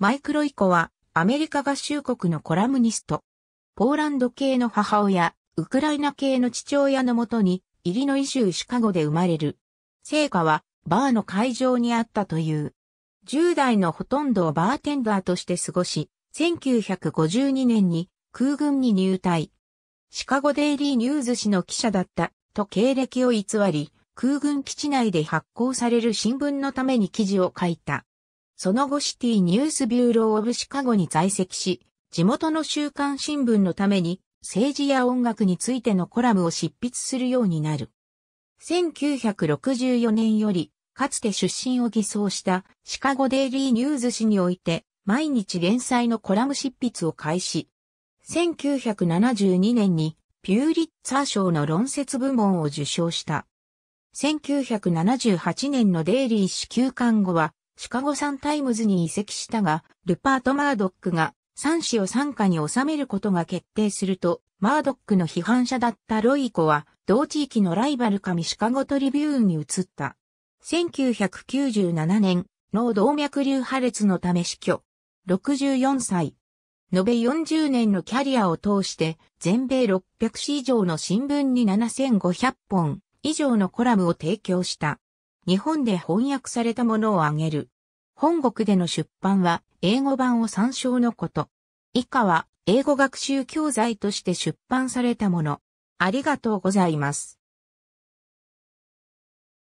マイクロイコは、アメリカ合衆国のコラムニスト。ポーランド系の母親、ウクライナ系の父親のもとに、イリノイ州シカゴで生まれる。成果は、バーの会場にあったという。10代のほとんどをバーテンダーとして過ごし、1952年に空軍に入隊。シカゴデイリーニューズ氏の記者だったと経歴を偽り、空軍基地内で発行される新聞のために記事を書いた。その後シティニュースビューロー・オブ・シカゴに在籍し、地元の週刊新聞のために政治や音楽についてのコラムを執筆するようになる。1964年より、かつて出身を偽装したシカゴデイリーニューズ誌において、毎日連載のコラム執筆を開始。1972年にピューリッツァー賞の論説部門を受賞した。1978年のデイリー支給刊後はシカゴサンタイムズに移籍したが、ルパート・マードックが3子を参加に収めることが決定すると、マードックの批判者だったロイコは、同地域のライバル紙シカゴトリビューンに移った。1997年、脳動脈瘤破裂のため死去。64歳。延べ40年のキャリアを通して、全米600紙以上の新聞に7500本以上のコラムを提供した。日本で翻訳されたものを挙げる。本国での出版は英語版を参照のこと。以下は英語学習教材として出版されたもの。ありがとうございます。